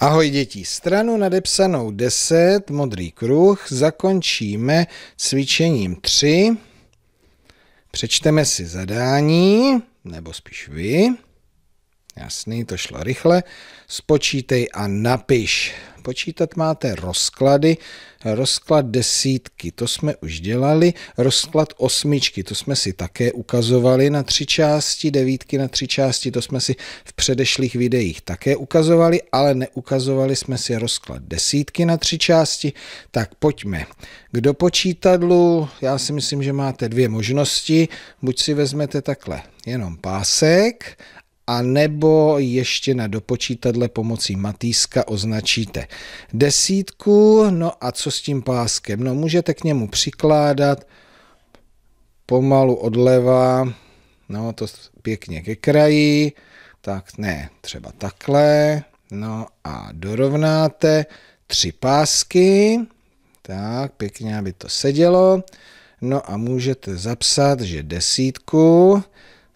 Ahoj děti, stranu nadepsanou 10, modrý kruh, zakončíme cvičením 3. Přečteme si zadání, nebo spíš vy. Jasný, to šlo rychle. Spočítej a napiš. Počítat máte rozklady, rozklad desítky, to jsme už dělali, rozklad osmičky, to jsme si také ukazovali na tři části, devítky na tři části, to jsme si v předešlých videích také ukazovali, ale neukazovali jsme si rozklad desítky na tři části, tak pojďme. K dopočítadlu, já si myslím, že máte dvě možnosti, buď si vezmete takhle jenom pásek a nebo ještě na dopočítadle pomocí matýska označíte desítku. No a co s tím páskem? No můžete k němu přikládat pomalu odleva, no to pěkně ke kraji, tak ne, třeba takhle, no a dorovnáte tři pásky, tak pěkně, aby to sedělo, no a můžete zapsat, že desítku,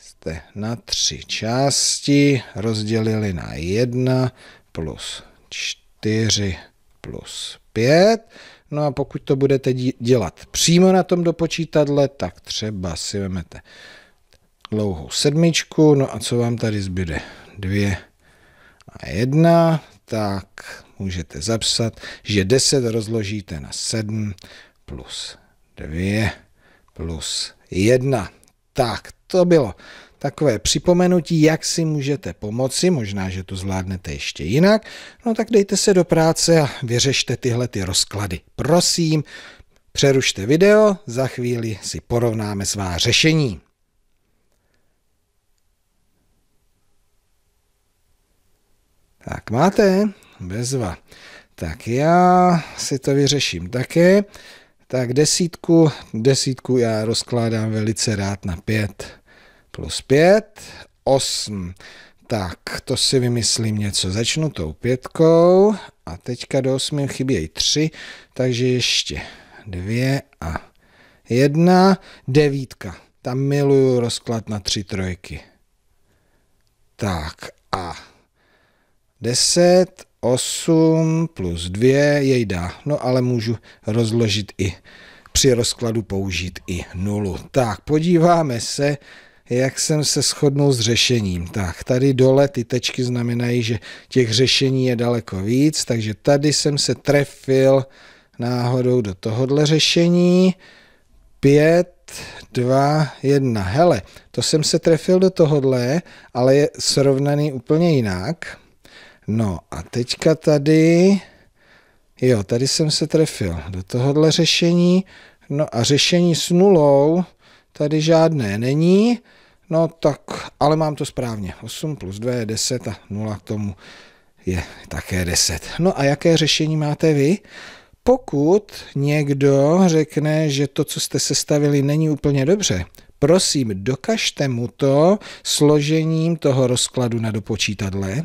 jste na tři části rozdělili na 1 plus 4 plus 5. No a pokud to budete dělat přímo na tom dopočítadle, tak třeba si vezmete dlouhou sedmičku, no a co vám tady zbyde? 2 a 1, tak můžete zapsat, že 10 rozložíte na 7 plus 2 plus 1. Tak, to bylo takové připomenutí, jak si můžete pomoci, možná, že to zvládnete ještě jinak, no tak dejte se do práce a vyřešte tyhle ty rozklady. Prosím, přerušte video, za chvíli si porovnáme svá řešení. Tak máte, bezva. Tak já si to vyřeším také. Tak desítku, desítku já rozkládám velice rád na pět plus 5, 8. Tak, to si vymyslím něco. Začnu tou pětkou a teďka do 8 chybějí 3, takže ještě 2 a 1, 9. Tam miluju rozklad na 3 trojky. Tak a 10, 8 plus 2 jej dá. No ale můžu rozložit i při rozkladu použít i nulu. Tak podíváme se, jak jsem se shodnul s řešením. Tak, tady dole ty tečky znamenají, že těch řešení je daleko víc, takže tady jsem se trefil náhodou do tohohle řešení. 5, 2, 1. Hele, to jsem se trefil do tohohle, ale je srovnaný úplně jinak. No a teďka tady, jo, tady jsem se trefil do tohohle řešení, no a řešení s nulou, Tady žádné není. No tak, ale mám to správně. 8 plus 2 je 10 a 0 k tomu je také 10. No a jaké řešení máte vy? Pokud někdo řekne, že to, co jste sestavili, není úplně dobře, prosím, dokažte mu to složením toho rozkladu na dopočítadle.